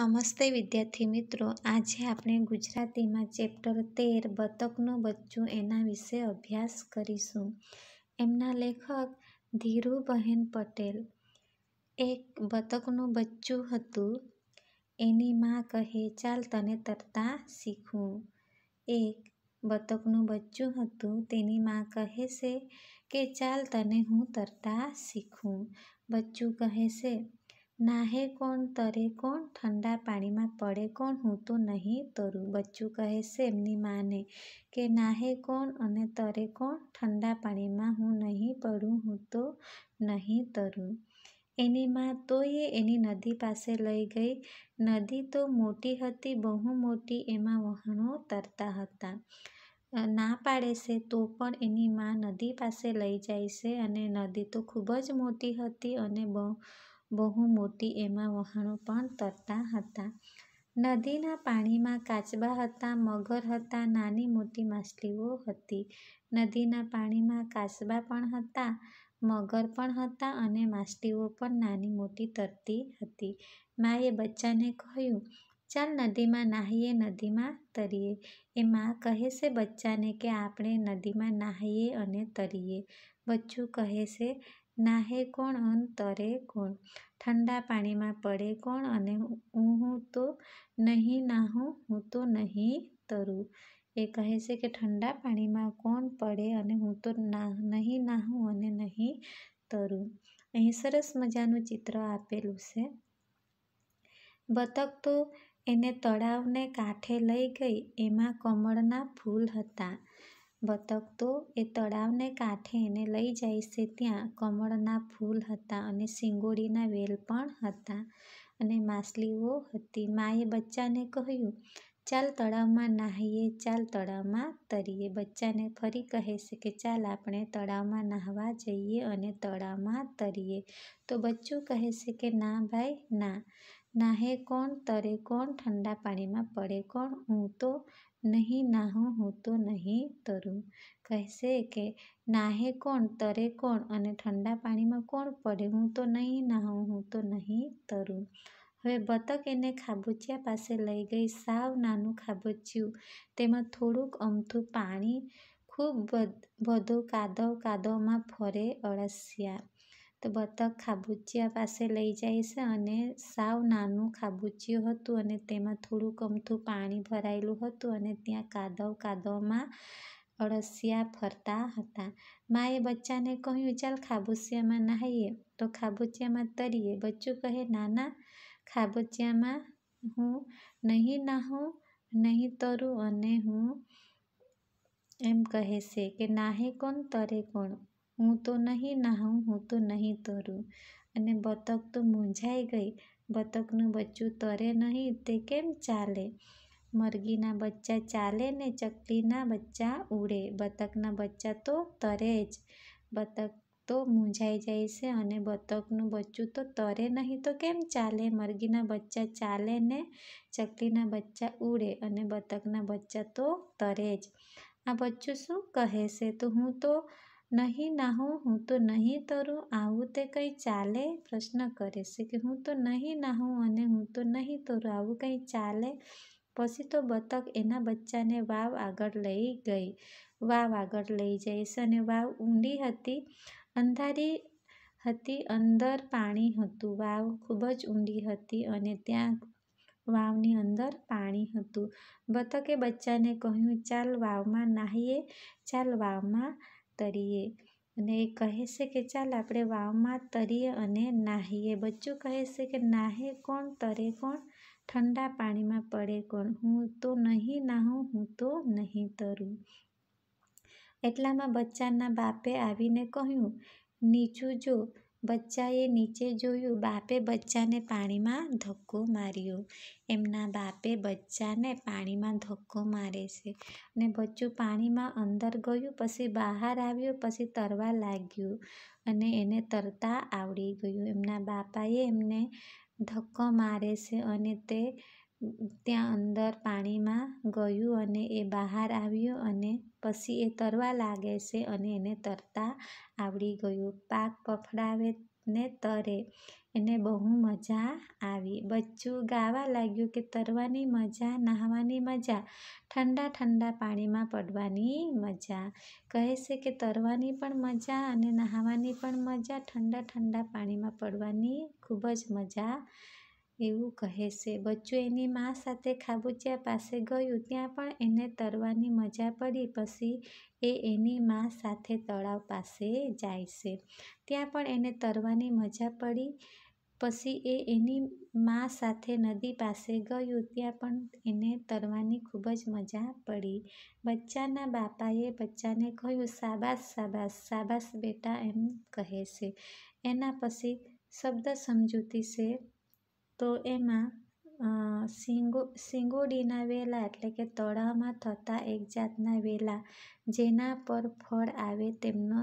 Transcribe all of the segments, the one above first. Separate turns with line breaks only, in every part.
નમસ્તે વિદ્યાર્થી મિત્રો આજે આપણે ગુજરાતીમાં ચેપ્ટર તેર બતકનું બચ્ચું એના વિશે અભ્યાસ કરીશું એમના લેખક ધીરુબહેન પટેલ એક બતકનું બચ્ચું હતું એની માં કહે ચાલ તને તરતા શીખું એક બતકનું બચ્ચું હતું તેની માં કહે છે કે ચાલ તને હું તરતા શીખું બચ્ચું કહે છે નાહે કોણ તરે કોણ ઠંડા પાણીમાં પડે કોણ હું તો નહીં તરું બચ્ચું કહે છે એમની માને કે નાહે કોણ અને તરે કોણ ઠંડા પાણીમાં હું નહીં પડું હું તો નહીં તરું એની માં તોય એની નદી પાસે લઈ ગઈ નદી તો મોટી હતી બહુ મોટી એમાં વહાણો તરતા હતા ના પાડે છે તો પણ એની માં નદી પાસે લઈ જાય છે અને નદી તો ખૂબ જ મોટી હતી અને બહુ બહુ મોટી એમાં વહાણો પણ તરતા હતા નદીના પાણીમાં કાચબા હતા મગર હતા નાની મોટી માછલીઓ હતી નદીના પાણીમાં કાચબા પણ હતા મગર પણ હતા અને માછલીઓ પણ નાની મોટી તરતી હતી માએ બચ્ચાને કહ્યું ચાલ નદીમાં નાહીએ નદીમાં તરીએ એ મા કહે છે બચ્ચાને કે આપણે નદીમાં નાહીએ અને તરીએ બચ્ચું કહે છે નાહે કોણ અન તરે કોણ? ઠંડા પાણીમાં પડે કોણ અને હું તો નહીં નાહું, હું તો નહીં તરું. એ કહે છે કે ઠંડા પાણીમાં કોણ પડે અને હું તો ના નહીં નાહું અને નહીં તરું. અહીં સરસ મજાનું ચિત્ર આપેલું છે. બતક તો એને તળાવને કાંઠે લઈ ગઈ. એમાં કમળના ફૂલ હતા. બતક તો એ તળાવને કાંઠે એને લઈ જાય છે ત્યાં કમળના ફૂલ હતા અને શિંગોડીના વેલ પણ હતા અને માછલીઓ હતી માએ બચ્ચાને કહ્યું ચાલ તળાવમાં નાહીએ ચાલ તળાવમાં તરીએ બચ્ચાને ફરી કહે છે કે ચાલ આપણે તળાવમાં નાહવા જઈએ અને તળાવમાં તરીએ તો બચ્ચું કહે છે કે ના ભાઈ ના નાહે કોણ તરે કોણ ઠંડા પાણીમાં પડે કોણ હું તો નહીં નાહું હું તો નહીં તરું કહેશે કે નાહે કોણ તરે કોણ અને ઠંડા પાણીમાં કોણ પડે હું તો નહીં નાહું હું તો નહીં તરું હવે બતક એને ખાબોચિયા પાસે લઈ ગઈ સાવ નાનું ખાબોચ્યું તેમાં થોડુંક અમથું પાણી ખૂબ બધો કાદવ કાદવમાં ફરે અળસિયા તો બતક ખાબુચિયા પાસે લઈ જાય છે અને સાવ નાનું ખાબુચિયું હતું અને તેમાં થોડુંક અમથું પાણી ભરાયેલું હતું અને ત્યાં કાદવ કાદવમાં અળસિયા ફરતા હતા માએ બચ્ચાને કહ્યું ચાલ ખાબુચિયામાં નહાઈએ તો ખાબુચિયામાં તરીએ બચ્ચું કહે નાના ખાબુચિયામાં હું નહીં નાહું નહીં તરું અને હું એમ કહે છે કે નાહે કોણ તરે કોણ હું તો નહીં નાહું હું તો નહીં તરું અને બતક તો મૂંઝાઈ ગઈ બતકનું બચ્ચું તરે નહીં તે કેમ ચાલે મરઘીના બચ્ચા ચાલે ને ચકલીના બચ્ચા ઉડે બતકના બચ્ચા તો તરે જ બતક તો મૂંઝાઈ જાય છે અને બતકનું બચ્ચું તો તરે નહીં તો કેમ ચાલે મરઘીના બચ્ચા ચાલે ને ચકલીના બચ્ચા ઉડે અને બતકના બચ્ચા તો તરે જ આ બચ્ચું શું કહે છે તો હું તો નહીં નાહું હું તો નહીં તરું આવું તે કંઈ ચાલે પ્રશ્ન કરે છે કે હું તો નહીં નાહું અને હું તો નહીં તરું આવું કંઈ ચાલે પછી તો બતક એના બચ્ચાને વાવ આગળ લઈ ગઈ વાવ આગળ લઈ જાય છે અને વાવ ઊંડી હતી અંધારી હતી અંદર પાણી હતું વાવ ખૂબ જ ઊંડી હતી અને ત્યાં વાવની અંદર પાણી હતું બતકે બચ્ચાને કહ્યું ચાલ વાવમાં નાહીએ ચાલ વાવમાં તરીએ અને એ કહે છે કે ચાલ આપણે વાવમાં તરીએ અને નાહીએ બચ્ચું કહે છે કે નાહે કોણ તરે કોણ ઠંડા પાણીમાં પડે કોણ હું તો નહીં નાહું હું તો નહીં તરું એટલામાં બચ્ચાના બાપે આવીને કહ્યું નીચું જો બચ્ચાએ નીચે જોયું બાપે બચ્ચાને પાણીમાં ધક્કો માર્યો એમના બાપે બચ્ચાને પાણીમાં ધક્કો મારે છે અને બચ્ચું પાણીમાં અંદર ગયું પછી બહાર આવ્યું પછી તરવા લાગ્યું અને એને તરતા આવડી ગયું એમના બાપાએ એમને ધક્કો મારે છે અને તે ત્યાં અંદર પાણીમાં ગયું અને એ બહાર આવ્યું અને પછી એ તરવા લાગે છે અને એને તરતા આવડી ગયું પાક પકડાવે ને તરે એને બહુ મજા આવી બચ્ચું ગાવા લાગ્યું કે તરવાની મજા નહાવાની મજા ઠંડા ઠંડા પાણીમાં પડવાની મજા કહે છે કે તરવાની પણ મજા અને નહાવાની પણ મજા ઠંડા ઠંડા પાણીમાં પડવાની ખૂબ જ મજા એવું કહે છે બચ્ચું એની મા સાથે ખાબુચિયા પાસે ગયું ત્યાં પણ એને તરવાની મજા પડી પછી એ એની મા સાથે તળાવ પાસે જાય છે ત્યાં પણ એને તરવાની મજા પડી પછી એ એની મા સાથે નદી પાસે ગયું ત્યાં પણ એને તરવાની ખૂબ જ મજા પડી બચ્ચાના બાપાએ બચ્ચાને કહ્યું સાબાસ સાબાસ સાબાસ બેટા એમ કહે છે એના પછી શબ્દ સમજૂતી છે તો એમાં સિંગો સિંગોડીના વેલા એટલે કે તળાવમાં થતા એક જાતના વેલા જેના પર ફળ આવે તેમનો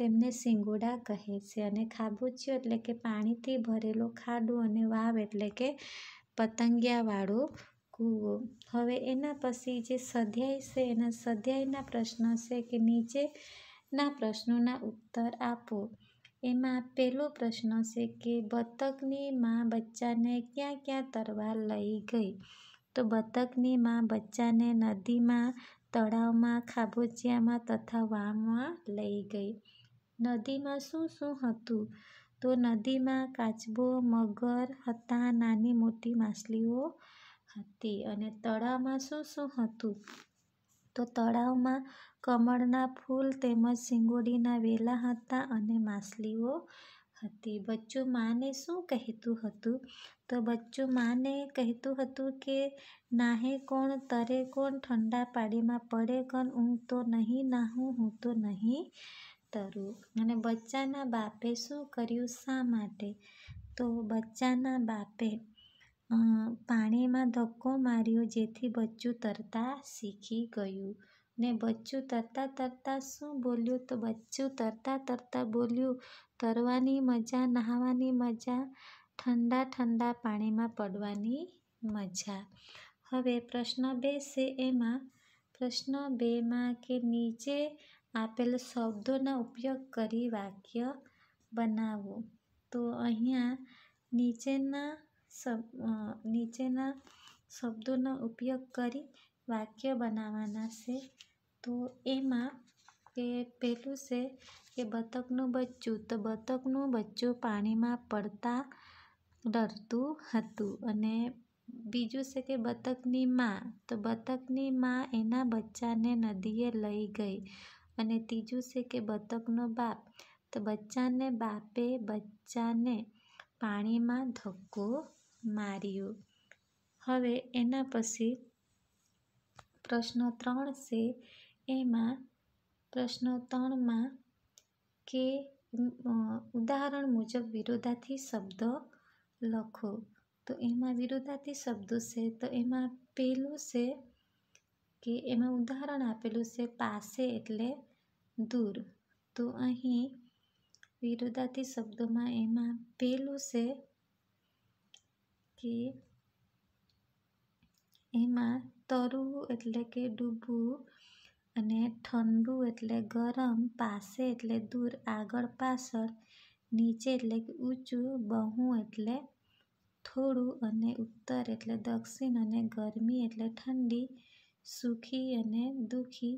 તેમને સિંગોડા કહે છે અને ખાબુચિયો એટલે કે પાણીથી ભરેલો ખાડું અને વાવ એટલે કે પતંગિયાવાળો કૂવો હવે એના પછી જે સધ્યાય છે એના સધ્યાયના પ્રશ્ન છે કે નીચેના પ્રશ્નોના ઉત્તર આપો એમાં પહેલો પ્રશ્ન છે કે બતકની મા બચ્ચાને ક્યાં ક્યાં તરવા લઈ ગઈ તો બતકની મા બચ્ચાને નદીમાં તળાવમાં ખાબોચિયામાં તથા વામમાં લઈ ગઈ નદીમાં શું શું હતું તો નદીમાં કાચબો મગર હતા નાની મોટી માછલીઓ હતી અને તળાવમાં શું શું હતું તો તળાવમાં કમળના ફૂલ તેમજ સિંગોડીના વેલા હતા અને માછલીઓ હતી બચ્ચું માને શું કહેતું હતું તો બચ્ચું માને કહેતું હતું કે નાહે કોણ તરે કોણ ઠંડા પાણીમાં પડે કોણ હું તો નહીં નાહું હું તો નહીં તરું અને બચ્ચાના બાપે શું કર્યું શા માટે તો બચ્ચાના બાપે પાણીમાં ધક્કો માર્યો જેથી બચ્ચું તરતા શીખી ગયું. ને બચ્ચું તરતા તરતા શું બોલ્યું? તો બચ્ચું તરતા તરતા બોલ્યું, તરવાની મજા, નહાવાની મજા, ઠંડા ઠંડા પાણીમાં પડવાની મજા. હવે પ્રશ્ન બે છે એમાં પ્રશ્ન બેમાં કે નીચે આપેલ શબ્દોના ઉપયોગ કરી વાક્ય બનાવો. તો અહીંયા નીચેના નીચેના શબ્દોનો ઉપયોગ કરી વાક્ય બનાવવાના છે તો એમાં કે પહેલું છે કે બતકનું બચ્ચું તો બતકનું બચ્ચું પાણીમાં પડતા ડરતું હતું અને બીજું છે કે બતકની માં તો બતકની માં એના બચ્ચાને નદીએ લઈ ગઈ અને ત્રીજું છે કે બતકનો બાપ તો બચ્ચાને બાપે બચ્ચાને પાણીમાં ધક્કો માર્યું હવે એના પછી પ્રશ્ન ત્રણ છે એમાં પ્રશ્ન ત્રણમાં કે ઉદાહરણ મુજબ વિરોધાથી શબ્દો લખો તો એમાં વિરોધાથી શબ્દો છે તો એમાં પહેલું છે કે એમાં ઉદાહરણ આપેલું છે પાસે એટલે દૂર તો અહીં વિરોધાથી શબ્દોમાં એમાં પહેલું છે કે એમાં તરવું એટલે કે ડૂબવું અને ઠંડુ એટલે ગરમ પાસે એટલે દૂર આગળ પાછળ નીચે એટલે કે ઊંચું બહું એટલે થોડું અને ઉત્તર એટલે દક્ષિણ અને ગરમી એટલે ઠંડી સુખી અને દુખી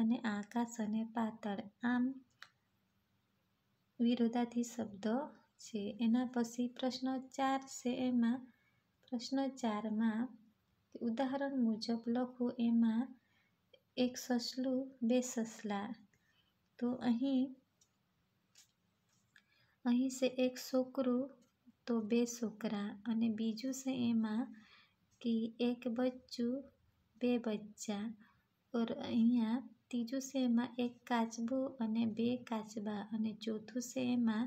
અને આકાશ અને પાતળ આમ વિરોધાથી શબ્દો છે એના પછી પ્રશ્ન ચાર છે એમાં પ્રશ્ન ચારમાં ઉદાહરણ મુજબ લખો એમાં એક સસલું બે સસલા તો અહીં અહીં છે એક છોકરું તો બે છોકરા અને બીજું છે એમાં કે એક બચ્ચું બે બચ્ચા ઓર અહીંયા ત્રીજું છે એમાં એક કાચબો અને બે કાચબા અને ચોથું છે એમાં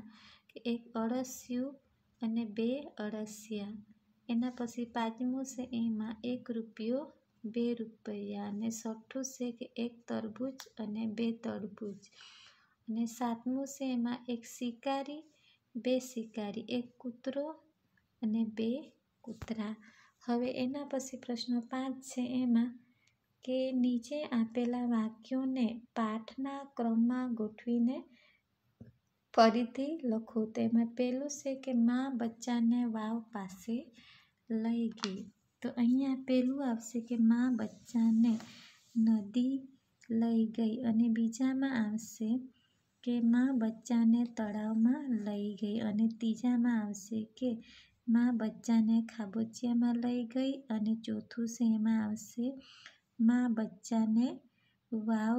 એક અળસિયું અને બે અળસિયા એના પછી પાંચમું છે એમાં એક રૂપિયો બે રૂપિયા અને છઠ્ઠું છે કે એક તરબૂચ અને બે તરબૂચ અને સાતમું છે એમાં એક શિકારી બે શિકારી એક કૂતરો અને બે કૂતરા હવે એના પછી પ્રશ્ન પાંચ છે એમાં કે નીચે આપેલા વાક્યોને પાઠના ક્રમમાં ગોઠવીને ફરીથી લખો તેમાં પહેલું છે કે મા બચ્ચાને વાવ પાસે લઈ ગઈ તો અહીંયા પહેલું આવશે કે માં બચ્ચાને નદી લઈ ગઈ અને બીજામાં આવશે કે માં બચ્ચાને તળાવમાં લઈ ગઈ અને ત્રીજામાં આવશે કે માં બચ્ચાને ખાબોચિયામાં લઈ ગઈ અને ચોથું છે એમાં આવશે માં બચ્ચાને વાવ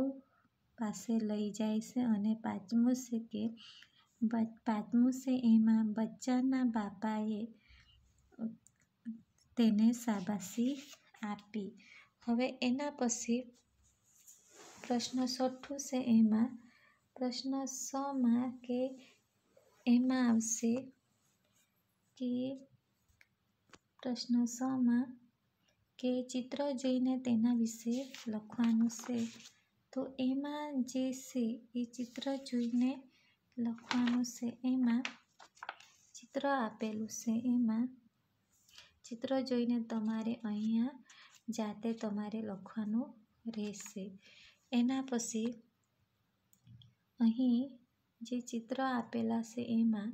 પાસે લઈ જાય છે અને પાંચમું છે કે પાંચમું છે એમાં બચ્ચાના બાપાએ તેને શાબાશી આપી હવે એના પછી પ્રશ્ન છઠ્ઠું છે એમાં પ્રશ્ન સમાં કે એમાં આવશે કે પ્રશ્ન સમાં કે ચિત્ર જોઈને તેના વિશે લખવાનું છે તો એમાં જે છે એ ચિત્ર જોઈને લખવાનું છે એમાં ચિત્ર આપેલું છે એમાં ચિત્ર જોઈને તમારે અહીંયા જાતે તમારે લખવાનું રહેશે એના પછી અહીં જે ચિત્ર આપેલા છે એમાં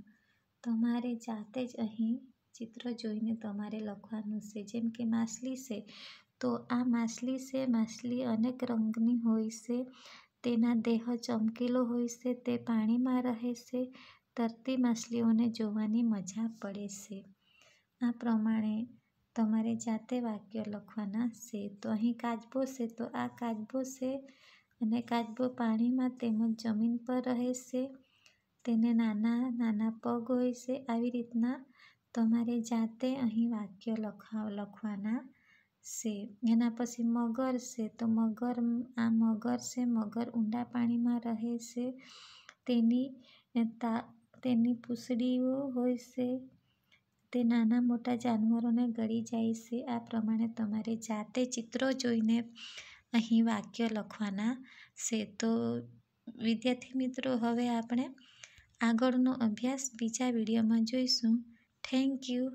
તમારે જાતે જ અહીં ચિત્ર જોઈને તમારે લખવાનું છે જેમ કે માછલી છે તો આ માછલી છે માછલી અનેક રંગની હોય છે તેના દેહ ચમકેલો હોય છે તે પાણીમાં રહે છે તરતી માછલીઓને જોવાની મજા પડે છે આ પ્રમાણે તમારે જાતે વાક્ય લખવાના છે તો અહીં કાચબો છે તો આ કાચબો છે અને કાચબો પાણીમાં તેમજ જમીન પર રહે છે તેને નાના નાના પગ હોય છે આવી રીતના તમારે જાતે અહીં વાક્ય લખા લખવાના છે એના પછી મગર છે તો મગર આ મગર છે મગર ઊંડા પાણીમાં રહે છે તેની તા તેની પૂંસડીઓ હોય છે તે નાના મોટા જાનવરોને ગળી જાય છે આ પ્રમાણે તમારે જાતે ચિત્રો જોઈને અહીં વાક્ય લખવાના છે તો વિદ્યાર્થી મિત્રો હવે આપણે આગળનો અભ્યાસ બીજા વિડીયોમાં જોઈશું થેન્ક યુ